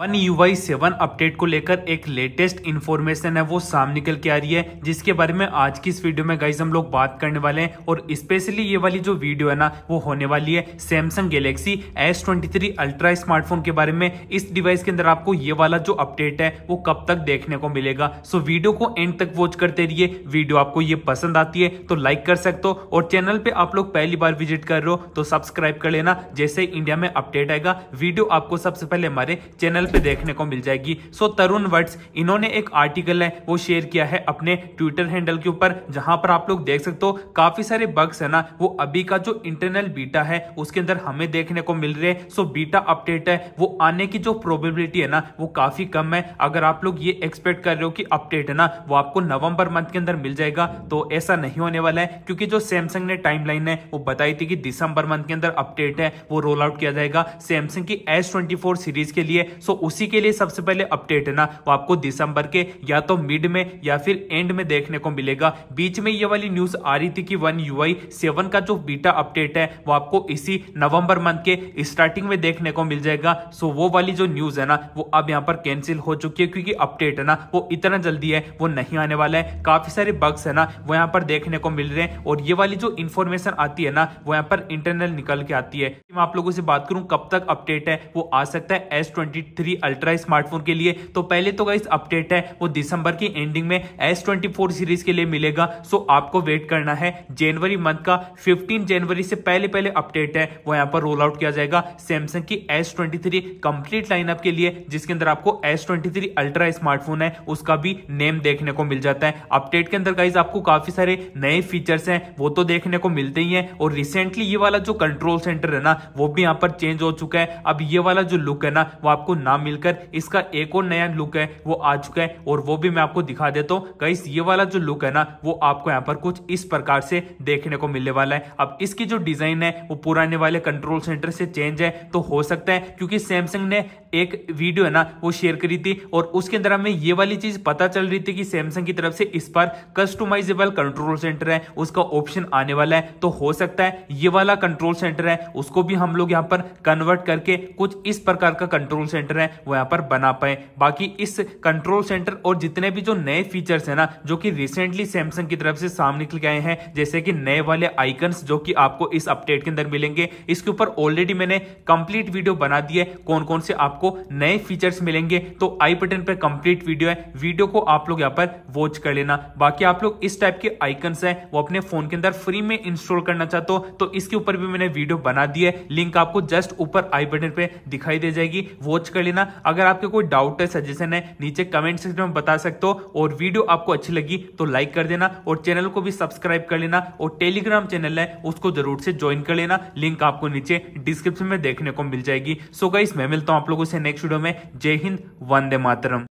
one U Y seven update को लेकर एक लेटेस्ट इन्फॉर्मेशन है वो सामने निकल के आ रही है जिसके बारे में आज की इस वीडियो में गाइज हम लोग बात करने वाले हैं और स्पेशली ये वाली जो वीडियो है ना वो होने वाली है Samsung Galaxy S twenty three Ultra smartphone के बारे में इस डिवाइस के अंदर आपको ये वाला जो अपडेट है वो कब तक देखने को मिलेगा सो वीडियो को एंड तक वॉच करते रहिए वीडियो आपको ये पसंद आती है तो लाइक कर सकते हो और चैनल पर आप लोग पहली बार विजिट कर रहे हो तो सब्सक्राइब कर लेना जैसे इंडिया में अपडेट आएगा वीडियो आपको सबसे पहले हमारे चैनल चैनल पे देखने को मिल जाएगी सो तरुण वर्ड्स इन्होंने एक आर्टिकल है वो शेयर किया है अपने ट्विटर हैंडल के ऊपर जहां पर आप लोग देख सकते हो काफी सारे बग्स है ना वो अभी का जो इंटरनल बीटा है उसके अंदर हमें देखने को मिल रहे सो बीटा अपडेट है वो आने की जो प्रोबेबिलिटी है ना वो काफी कम है अगर आप लोग ये एक्सपेक्ट कर रहे हो कि अपडेट है ना वो आपको नवंबर मंथ के अंदर मिल जाएगा तो ऐसा नहीं होने वाला है क्योंकि जो सैमसंग ने टाइमलाइन है वो बताई थी कि दिसंबर मंथ के अंदर अपडेट है वो रोल आउट किया जाएगा सैमसंग की एस सीरीज के लिए सो तो उसी के लिए सबसे पहले अपडेट है ना वो आपको दिसंबर के या तो मिड में या फिर एंड में देखने को मिलेगा बीच में ये वाली न्यूज आ रही थी कि वन यू आई सेवन का जो बीटा अपडेट है वो आपको इसी नवंबर मंथ के स्टार्टिंग में देखने को मिल जाएगा सो वो वाली जो न्यूज है ना वो अब यहाँ पर कैंसिल हो चुकी है क्योंकि अपडेट है ना वो इतना जल्दी है वो नहीं आने वाला है काफी सारे बग्स है ना वो यहाँ पर देखने को मिल रहे हैं और ये वाली जो इन्फॉर्मेशन आती है ना वो यहाँ पर इंटरनल निकल के आती है मैं आप लोगों से बात करूँ कब तक अपडेट है वो आ सकता है एस थ्री अल्ट्रा स्मार्टफोन के लिए तो पहले तो गाइस अपडेट है वो दिसंबर की एंडिंग में एस ट्वेंटी फोर सीरीज के लिए मिलेगा सो आपको वेट करना है जनवरी मंथ का फिफ्टीन जनवरी से पहले पहले अपडेट है वो यहाँ पर रोल आउट किया जाएगा सैमसंग की S twenty three complete lineup के लिए जिसके अंदर आपको S twenty three Ultra smartphone है उसका भी नेम देखने को मिल जाता है अपडेट के अंदर गाइज आपको काफी सारे नए फीचर्स हैं वो तो देखने को मिलते ही हैं और रिसेंटली ये वाला जो कंट्रोल सेंटर है ना वो भी यहाँ पर चेंज हो चुका है अब ये वाला जो लुक है ना वो आपको ना नाम मिलकर इसका एक और नया लुक है वो आ चुका है और वो भी मैं आपको दिखा देता हूँ कई ये वाला जो लुक है ना वो आपको यहाँ पर कुछ इस प्रकार से देखने को मिलने वाला है अब इसकी जो डिजाइन है वो पुराने वाले कंट्रोल सेंटर से चेंज है तो हो सकता है क्योंकि सैमसंग ने एक वीडियो है ना वो शेयर करी थी और उसके अंदर हमें ये वाली चीज पता चल रही थी कि सैमसंग की तरफ से इस पर कस्टमाइजेबल कंट्रोल सेंटर है उसका ऑप्शन आने वाला है तो हो सकता है ये वाला कंट्रोल सेंटर है उसको भी हम लोग यहाँ पर कन्वर्ट करके कुछ इस प्रकार का कंट्रोल सेंटर है वो यहाँ पर बना पाए बाकी इस कंट्रोल सेंटर और जितने भी जो नए फीचर्स है ना जो कि रिसेंटली सैमसंग की तरफ से सामने निकल गए हैं जैसे कि नए वाले आइकन्स जो कि आपको इस अपडेट के अंदर मिलेंगे इसके ऊपर ऑलरेडी मैंने कंप्लीट वीडियो बना दी है कौन कौन से आपको आपको नए फीचर्स मिलेंगे तो आई बटन पर कंप्लीट वीडियो है वीडियो को आप लोग यहाँ पर वॉच कर लेना बाकी आप लोग इस टाइप के आइकन है वो अपने फोन के अंदर फ्री में इंस्टॉल करना चाहते हो तो इसके ऊपर भी मैंने वीडियो बना दी है लिंक आपको जस्ट ऊपर आई बटन पर दिखाई दे जाएगी वॉच कर लेना अगर आपके कोई डाउट है सजेशन है नीचे कमेंट सेक्शन में बता सकते हो और वीडियो आपको अच्छी लगी तो लाइक कर देना और चैनल को भी सब्सक्राइब कर लेना और टेलीग्राम चैनल है उसको जरूर से ज्वाइन कर लेना लिंक आपको नीचे डिस्क्रिप्शन में देखने को मिल जाएगी सो गाइस मैं मिलता हूं आप लोगों से से नेक्स्ट वीडियो में जय हिंद वंदे मातरम